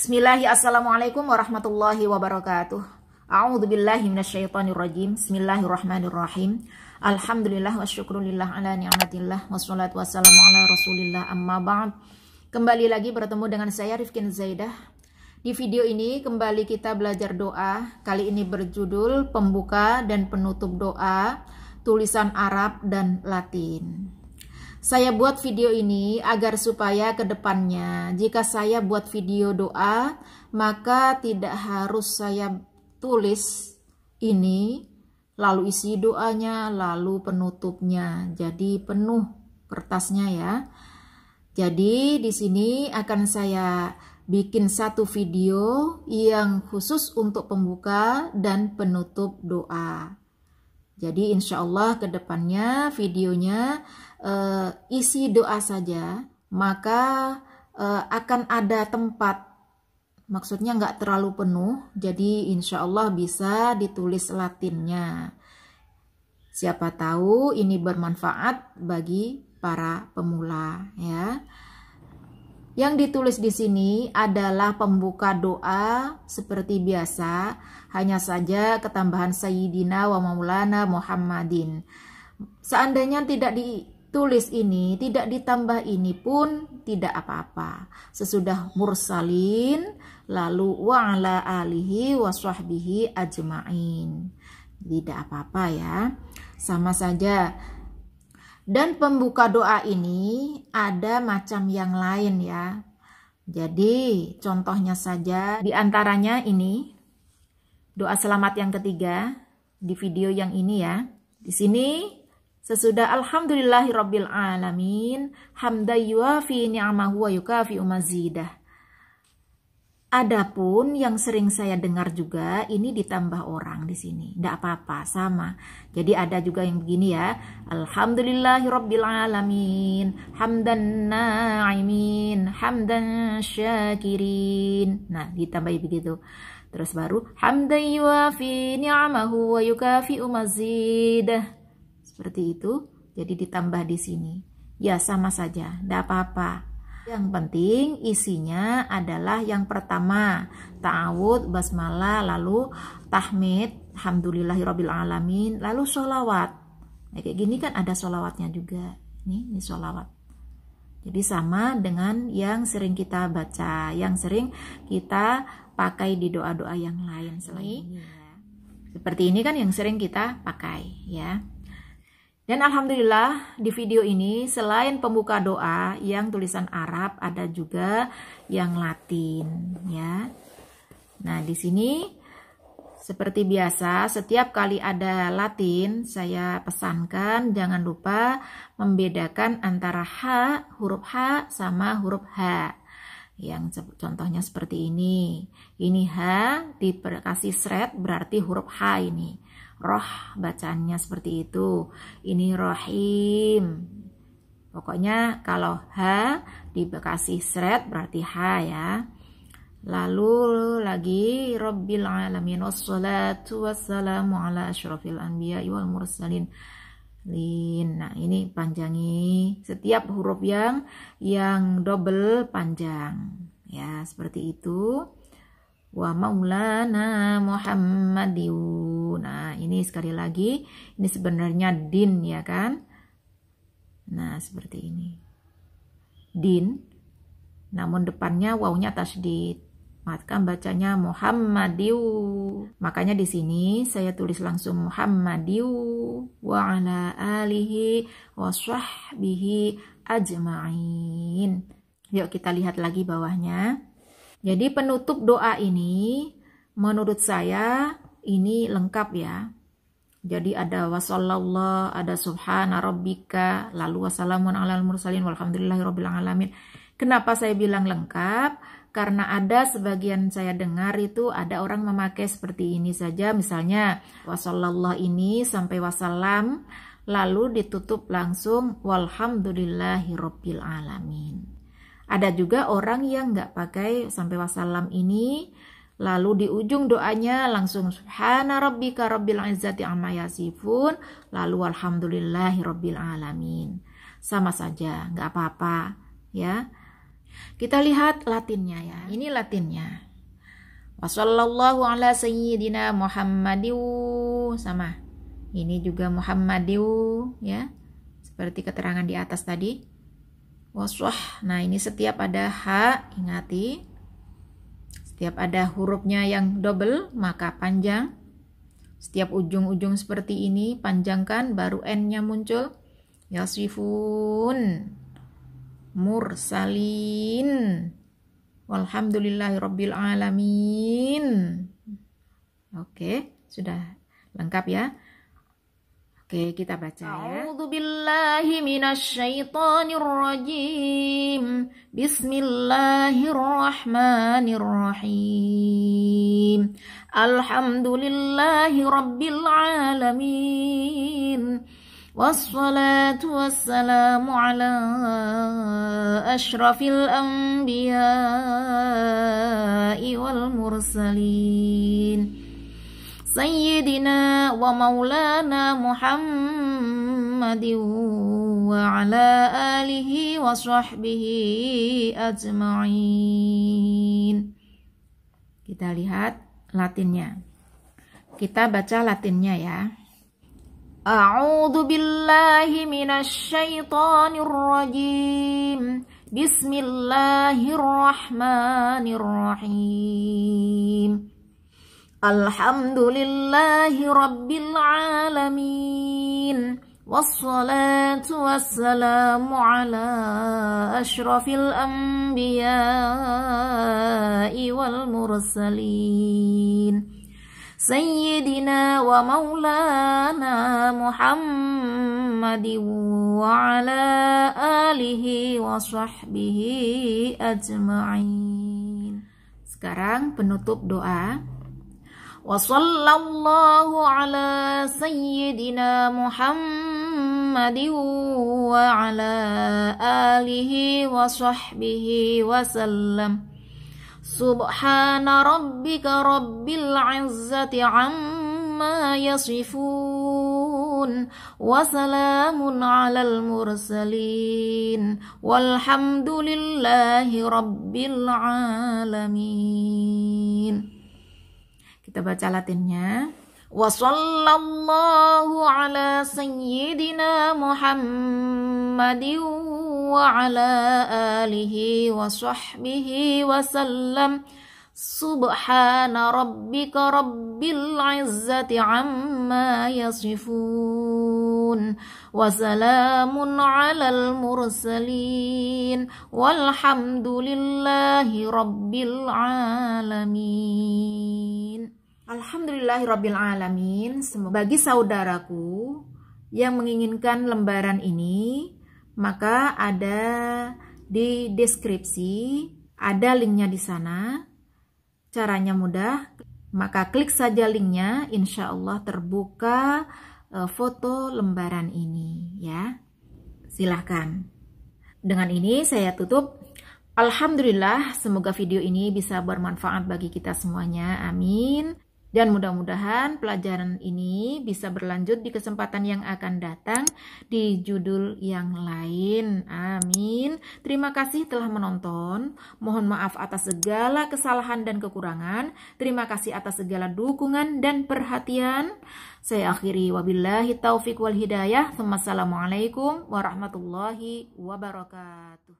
Bismillahirrahmanirrahim. Assalamualaikum warahmatullahi wabarakatuh. A'udzu billahi minasyaitonir rajim. Bismillahirrahmanirrahim. Alhamdulillah wa syukrulillah ala ni'matillah wassalatu wassalamu ala Rasulillah amma ba'd. Kembali lagi bertemu dengan saya Rifkin Zaidah. Di video ini kembali kita belajar doa. Kali ini berjudul pembuka dan penutup doa tulisan Arab dan Latin. Saya buat video ini agar supaya ke depannya jika saya buat video doa maka tidak harus saya tulis ini lalu isi doanya lalu penutupnya jadi penuh kertasnya ya. Jadi di sini akan saya bikin satu video yang khusus untuk pembuka dan penutup doa. Jadi insya Allah ke depannya videonya uh, isi doa saja, maka uh, akan ada tempat, maksudnya nggak terlalu penuh, jadi insya Allah bisa ditulis Latinnya. Siapa tahu ini bermanfaat bagi para pemula ya. Yang ditulis di sini adalah pembuka doa seperti biasa, hanya saja ketambahan Sayyidina wa Maulana Muhammadin. Seandainya tidak ditulis ini, tidak ditambah ini pun tidak apa-apa. Sesudah mursalin, lalu wa ala alihi wa ajma'in. Tidak apa-apa ya. Sama saja dan pembuka doa ini ada macam yang lain ya. Jadi contohnya saja di antaranya ini doa selamat yang ketiga di video yang ini ya. Di sini Sesudah alhamdulillahirabbil alamin, hamdan yuafi ni'amahu wa yukafi umazidah. Adapun yang sering saya dengar juga ini ditambah orang di sini. Tidak apa-apa, sama. Jadi ada juga yang begini ya. Alhamdulillahirobbilalamin, hamdan na'imin, hamdan syakirin. Nah, ditambah begitu. Terus baru hamdan yuafi ni'amahu wa yukafi'u Seperti itu. Jadi ditambah di sini. Ya, sama saja. Tidak apa-apa yang penting isinya adalah yang pertama ta'awud, basmalah, lalu tahmid, alamin, lalu sholawat. Nah, kayak gini kan ada sholawatnya juga. Ini ini sholawat. Jadi sama dengan yang sering kita baca, yang sering kita pakai di doa-doa yang lain selain ini. Ya. Seperti ini kan yang sering kita pakai ya. Dan alhamdulillah di video ini selain pembuka doa yang tulisan Arab ada juga yang Latin ya. Nah, di sini seperti biasa, setiap kali ada Latin, saya pesankan jangan lupa membedakan antara H, huruf H sama huruf H. Yang contohnya seperti ini. Ini H dikasih seret berarti huruf H ini roh bacaannya seperti itu ini rohim pokoknya kalau h dikasih seret berarti h ya lalu lagi robbil alamin wassalatu wassalamu ala asyrafil anbiya wal mursalin lin. Nah, ini panjangi setiap huruf yang yang double panjang. Ya, seperti itu wa maulana muhammadiu Nah, ini sekali lagi ini sebenarnya din ya kan. Nah, seperti ini. Din namun depannya wawunya tasdid. Maka bacanya Muhammadiu. Makanya di sini saya tulis langsung Muhammadiu wa ala alihi wa sahbihi ajma'in. Yuk kita lihat lagi bawahnya. Jadi penutup doa ini menurut saya ini lengkap ya. Jadi ada wasallallahu, ada subhana rabbika, lalu wassalamun alal mursalin walhamdulillahi rabbil alamin. Kenapa saya bilang lengkap? Karena ada sebagian saya dengar itu ada orang memakai seperti ini saja. Misalnya wasallallahu ini sampai wasalam lalu ditutup langsung walhamdulillahi rabbil alamin. Ada juga orang yang nggak pakai sampai wasalam ini, lalu di ujung doanya langsung subhana rabbika rabbil izzati amma lalu alhamdulillahi rabbil alamin. Sama saja, nggak apa-apa ya. Kita lihat latinnya ya. Ini latinnya. Wassallallahu ala sayyidina Muhammadiu sama. Ini juga Muhammadiu ya. Seperti keterangan di atas tadi waswah. Nah, ini setiap ada H, ingati. Setiap ada hurufnya yang double, maka panjang. Setiap ujung-ujung seperti ini, panjangkan, baru N-nya muncul. Yasifun, mursalin, walhamdulillahirobbilalamin. Oke, sudah lengkap ya. Oke, kita baca ya. A'udzu billahi minasyaitonir rajim. Bismillahirrahmanirrahim. Alhamdulillahi rabbil alamin. Wassalatu wassalamu ala asyrafil anbiya'i wal mursalin. wa maulana Muhammadin wa ala alihi wa sahbihi ajma'in Kita lihat Latinnya. Kita baca Latinnya ya. A'udhu billahi minasy syaithanir rajim. Bismillahirrahmanirrahim. الحمد لله رب العالمين والصلاة والسلام على أشرف الأنبياء والمرسلين سيدنا ومولانا محمد وعلى آله وصحبه أجمعين Sekarang penutup doa وصلى الله على سيدنا محمد وعلى آله وصحبه وسلم سبحان ربك رب العزة عما يصفون وسلام على المرسلين والحمد لله رب العالمين Kita baca Latinnya. Wasallallahu ala sayyidina Muhammadin wa ala alihi wa sahbihi wa sallam. Subhana rabbika rabbil izzati amma yasifun wa salamun alal mursalin walhamdulillahi rabbil alamin Alhamdulillahirrabbilalamin Bagi saudaraku yang menginginkan lembaran ini Maka ada di deskripsi Ada linknya di sana Caranya mudah Maka klik saja linknya Insya Allah terbuka eh, foto lembaran ini ya Silahkan Dengan ini saya tutup Alhamdulillah, semoga video ini bisa bermanfaat bagi kita semuanya. Amin. Dan mudah-mudahan pelajaran ini bisa berlanjut di kesempatan yang akan datang di judul yang lain. Amin. Terima kasih telah menonton. Mohon maaf atas segala kesalahan dan kekurangan. Terima kasih atas segala dukungan dan perhatian. Saya akhiri wabillahi taufiq wal hidayah. Assalamualaikum warahmatullahi wabarakatuh.